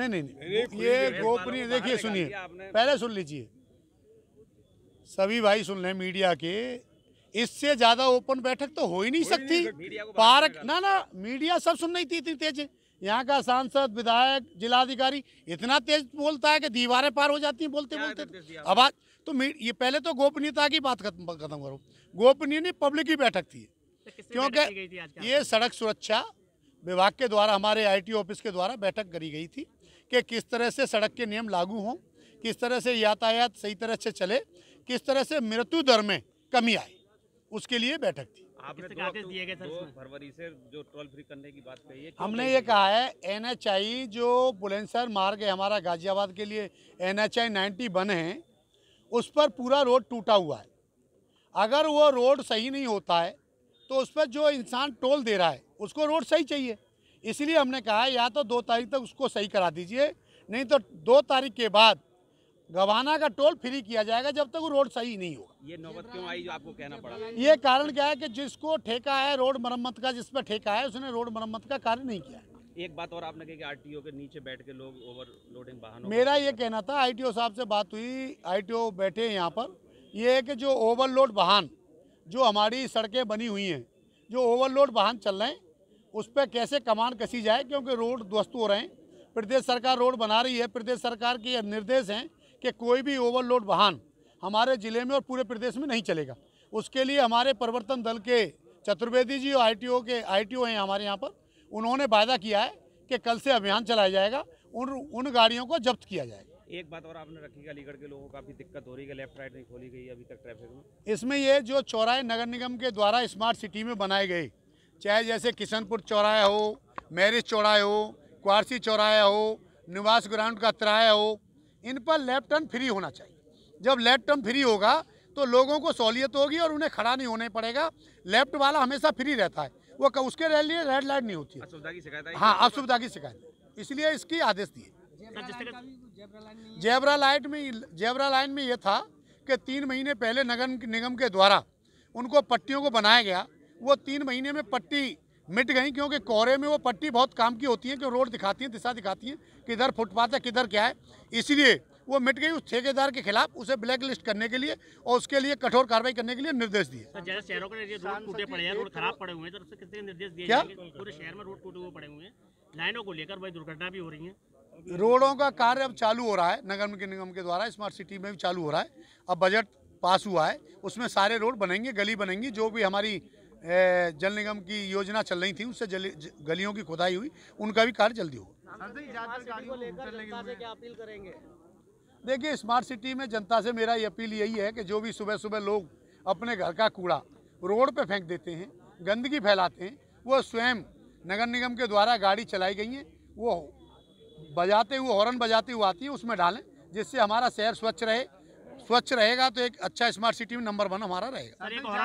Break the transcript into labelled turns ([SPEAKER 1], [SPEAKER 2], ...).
[SPEAKER 1] नहीं नहीं ये गोपनीय देखिए सुनिए पहले सुन लीजिए सभी भाई सुन लें मीडिया के इससे ज्यादा ओपन बैठक तो हो ही नहीं सकती पार्क ना ना मीडिया सब सुन नहीं थी इतनी तेज यहाँ का सांसद विधायक जिलाधिकारी इतना तेज बोलता है कि दीवारें पार हो जाती हैं बोलते बोलते अब आज तो ये पहले तो गोपनीयता की बात खत्म करो गोपनीय नहीं पब्लिक की बैठक थी
[SPEAKER 2] तो क्योंकि
[SPEAKER 1] ये सड़क सुरक्षा विभाग के द्वारा हमारे आईटी ऑफिस के द्वारा बैठक करी गई थी कि किस तरह से सड़क के नियम लागू हों किस तरह से यातायात सही तरह से चले किस तरह से मृत्यु दर में कमी आए उसके लिए बैठक थी
[SPEAKER 2] आपने दिए गए हमने ये कहा
[SPEAKER 1] है आई जो बुलंदसर मार्ग है हमारा गाजियाबाद के लिए आई नाइन्टी बन है उस पर पूरा रोड टूटा हुआ है अगर वो रोड सही नहीं होता है तो उस पर जो इंसान टोल दे रहा है उसको रोड सही चाहिए इसलिए हमने कहा या तो दो तारीख तक उसको सही करा दीजिए नहीं तो दो तारीख के बाद गवाना का टोल फ्री किया जाएगा जब तक वो रोड सही नहीं होगा
[SPEAKER 2] ये नौबत क्यों आई जो आपको कहना पड़ा ये
[SPEAKER 1] कारण क्या है कि जिसको ठेका है रोड मरम्मत का जिस पर ठेका है उसने रोड मरम्मत का कार्य नहीं किया
[SPEAKER 2] एक बात और आपने कही कि आरटीओ के नीचे बैठ के लोग ओवरलोडिंग वाहन मेरा ये
[SPEAKER 1] कहना था आईटीओ साहब से बात हुई आईटीओ बैठे यहाँ पर ये है कि जो ओवरलोड वाहन जो हमारी सड़कें बनी हुई हैं जो ओवरलोड वाहन चल रहे हैं उस पर कैसे कमान कसी जाए क्योंकि रोड ध्वस्त हो रहे हैं प्रदेश सरकार रोड बना रही है प्रदेश सरकार के निर्देश हैं कि कोई भी ओवरलोड वाहन हमारे ज़िले में और पूरे प्रदेश में नहीं चलेगा उसके लिए हमारे परिवर्तन दल के चतुर्वेदी जी और आई के आई हैं हमारे यहाँ पर उन्होंने वायदा किया है कि कल से अभियान चलाया जाएगा उन उन गाड़ियों को जब्त किया जाएगा
[SPEAKER 2] एक बात और आपने रखी अलीगढ़ के लोगों का भी दिक्कत हो रही है लेफ्ट राइट नहीं खोली गई अभी तक ट्रैफिक में
[SPEAKER 1] इसमें ये जो चौराहे नगर निगम के द्वारा स्मार्ट सिटी में बनाए गए चाहे जैसे किशनपुर चौराया हो मैरिज चौराया हो क्वारसी चौराया हो निवास ग्राउंड का तराया हो इन पर लेफ्ट टर्न फ्री होना चाहिए जब लेफ्ट टर्न फ्री होगा तो लोगों को सहूलियत होगी और उन्हें खड़ा नहीं होने पड़ेगा लेफ्ट वाला हमेशा फ्री रहता है वो उसके रह लिए रेड लाइट नहीं होती
[SPEAKER 2] है हाँ
[SPEAKER 1] असुविधा की शिकायत इसलिए इसकी आदेश दिए जेबरा लाइट में जेबरा लाइन में ये था कि तीन महीने पहले नगर निगम के द्वारा उनको पट्टियों को बनाया गया वो तीन महीने में पट्टी मिट गई क्योंकि कोहरे में वो पट्टी बहुत काम की होती है कि रोड दिखाती है दिशा दिखाती है किधर फुटपाथ है किधर क्या है इसलिए वो मिट गई उस ठेकेदार के खिलाफ उसे ब्लैक लिस्ट करने के लिए और उसके लिए कठोर कार्रवाई करने के लिए निर्देश दिए तो
[SPEAKER 2] क्या पूरे शहर में रोड टूटे हुए पड़े हुए हैं लाइनों को लेकर भाई दुर्घटना भी हो रही है
[SPEAKER 1] रोडों का कार्य अब चालू हो रहा है नगर के निगम के द्वारा स्मार्ट सिटी में भी चालू हो रहा है अब बजट पास हुआ है उसमें सारे रोड बनेंगे गली बनेंगी जो भी हमारी जल निगम की योजना चल रही थी उससे जल, गलियों की खुदाई हुई उनका भी कार्य जल्दी
[SPEAKER 2] होगा तो
[SPEAKER 1] देखिए स्मार्ट सिटी में जनता से मेरा ये अपील यही है कि जो भी सुबह सुबह लोग अपने घर का कूड़ा रोड पे फेंक देते हैं गंदगी फैलाते हैं वो स्वयं नगर निगम के द्वारा गाड़ी चलाई गई है वो बजाते हुए हॉर्न बजाते हुए आती है उसमें डालें जिससे हमारा शहर स्वच्छ रहे स्वच्छ रहेगा तो एक अच्छा स्मार्ट सिटी में नंबर वन हमारा रहेगा